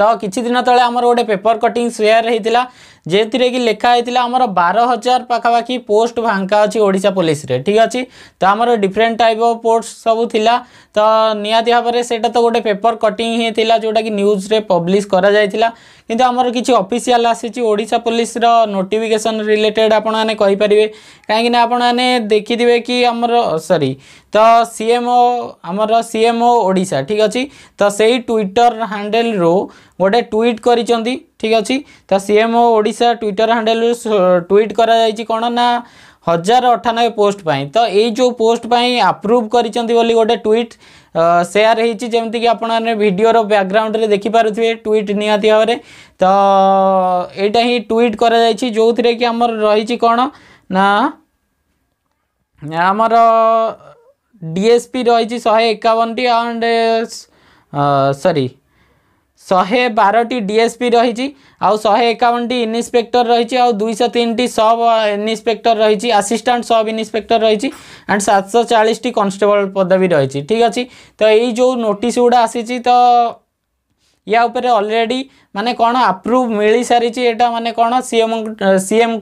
ତ କିଛି ଦିନ ତଳେ ଆମର ଗୋଟେ ପେପର କଟିଂ ସେୟାର ହେଇଥିଲା যেতে কি লেখা হয়েছিল আমার বার হাজার পাখাপাখি পোস্ট ভাঙ্কা অছি ওড়শা পুলিশে ঠিক আছে তো আমার ডিফরেন্ট টাইপ অফ পোস্ট সবু লা তো নিহতি ভাবে সেটা তো গোটে পেপর কটিং হয়েছিল যেটা কি নিউজরে পব্লিশ করা যাই কিন্তু আমার কিছু অফিসিয়াল আসিছি ওড়শা পুলিশর নোটিফিকেসন রিলেটেড আপনার কইপারে কিনা আপনার দেখিদেবে কি আমার সরি তো সিএমও আমার সিএমও ওড়শা ঠিক আছে তো সেই টুইটর হ্যান্ডেলরু গোটে টুইট କରିଛନ୍ତି ঠিক ଅଛି ତ ସିଏମ୍ଓ ଓଡ଼ିଶା ଟ୍ୱିଟର ହ୍ୟାଣ୍ଡେଲରୁ ଟ୍ୱିଟ୍ କରାଯାଇଛି କ'ଣ ନା ହଜାର ଅଠାନବେ ପୋଷ୍ଟ ପାଇଁ ତ ଏଇ ଯେଉଁ ପୋଷ୍ଟ ପାଇଁ ଆପ୍ରୁଭ୍ କରିଛନ୍ତି ବୋଲି ଗୋଟେ ଟ୍ୱିଟ୍ ସେୟାର ହେଇଛି ଯେମିତିକି ଆପଣମାନେ ଭିଡ଼ିଓର ବ୍ୟାକଗ୍ରାଉଣ୍ଡରେ ଦେଖିପାରୁଥିବେ ଟ୍ୱିଟ୍ ନିହାତି ଭାବରେ ତ ଏଇଟା ହିଁ ଟ୍ୱିଟ୍ କରାଯାଇଛି ଯେଉଁଥିରେ କି ଆମର ରହିଛି କ'ଣ ନା ଆମର ডিএসপি রয়েছে শহে একাবনটি অ্যান্ড সরি ଶହେ ବାରଟି ଡିଏସ୍ପି ରହିଛି ଆଉ ଶହେ ଏକାବନଟି ଇନ୍ସପେକ୍ଟର ରହିଛି ଆଉ ଦୁଇଶହ ତିନିଟି ସବ୍ ଇନ୍ସପେକ୍ଟର ରହିଛି ଆସିଷ୍ଟାଣ୍ଟ ସବ୍ ଇନ୍ସପେକ୍ଟର ରହିଛି ଆଣ୍ଡ ସାତଶହ ଚାଳିଶଟି କନଷ୍ଟେବଲ ପଦବୀ ରହିଛି ଠିକ୍ ଅଛି ତ ଏଇ ଯେଉଁ ନୋଟିସ୍ ଗୁଡ଼ା ଆସିଛି ତ ୟା ଉପରେ ଅଲରେଡ଼ି ମାନେ କ'ଣ ଆପ୍ରୁଭ୍ ମିଳିସାରିଛି ଏଇଟା ମାନେ କ'ଣ ସିଏମ୍ ସିଏମ୍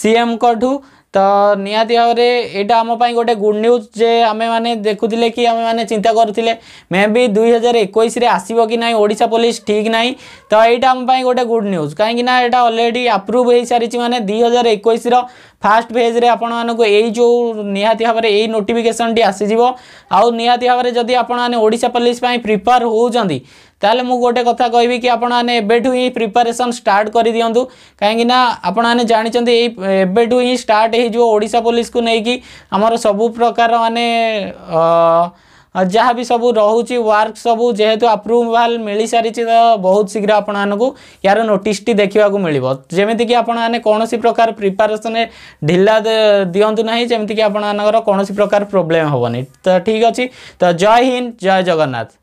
ସିଏମ୍ଙ୍କଠୁ ତ ନିହାତି ଭାବରେ ଏଇଟା ଆମ ପାଇଁ ଗୋଟେ ଗୁଡ଼୍ ନ୍ୟୁଜ୍ ଯେ ଆମେମାନେ ଦେଖୁଥିଲେ କି ଆମେମାନେ ଚିନ୍ତା କରୁଥିଲେ ମେ ବି ଦୁଇ ହଜାର ଏକୋଇଶରେ ଆସିବ କି ନାହିଁ ଓଡ଼ିଶା ପୋଲିସ ଠିକ୍ ନାହିଁ ତ ଏଇଟା ଆମ ପାଇଁ ଗୋଟେ ଗୁଡ଼୍ ନ୍ୟୁଜ୍ କାହିଁକିନା ଏଇଟା ଅଲରେଡ଼ି ଆପ୍ରୁଭ୍ ହୋଇସାରିଛି ମାନେ ଦୁଇ ହଜାର ଏକୋଇଶର ଫାଷ୍ଟ ପେଜ୍ରେ ଆପଣମାନଙ୍କୁ ଏଇ ଯେଉଁ ନିହାତି ଭାବରେ ଏଇ ନୋଟିଫିକେସନ୍ଟି ଆସିଯିବ ଆଉ ନିହାତି ଭାବରେ ଯଦି ଆପଣମାନେ ଓଡ଼ିଶା ପୋଲିସ ପାଇଁ ପ୍ରିପେୟାର ହେଉଛନ୍ତି तेल मुझे गोटे कथा कह कि आपठू ही प्रिपेरेसन स्टार्ट कर दिंतु कहीं आपण मैंने जानते एबू हिं स्टार्ट ओडा पुलिस को लेकिन आमर सब प्रकार मानने जहाँ भी सब रोच वर्क सब जेहेतु आप्रुवाल मिल सारी तो बहुत शीघ्र आपण मानक यार नोटिस देखा मिलती आपण प्रकार प्रिपारेसन ढिला ना जमीक आपण मानक कौन प्रकार प्रोब्लेम हेनी तो ठीक अच्छी तो जय हिंद जय जगन्नाथ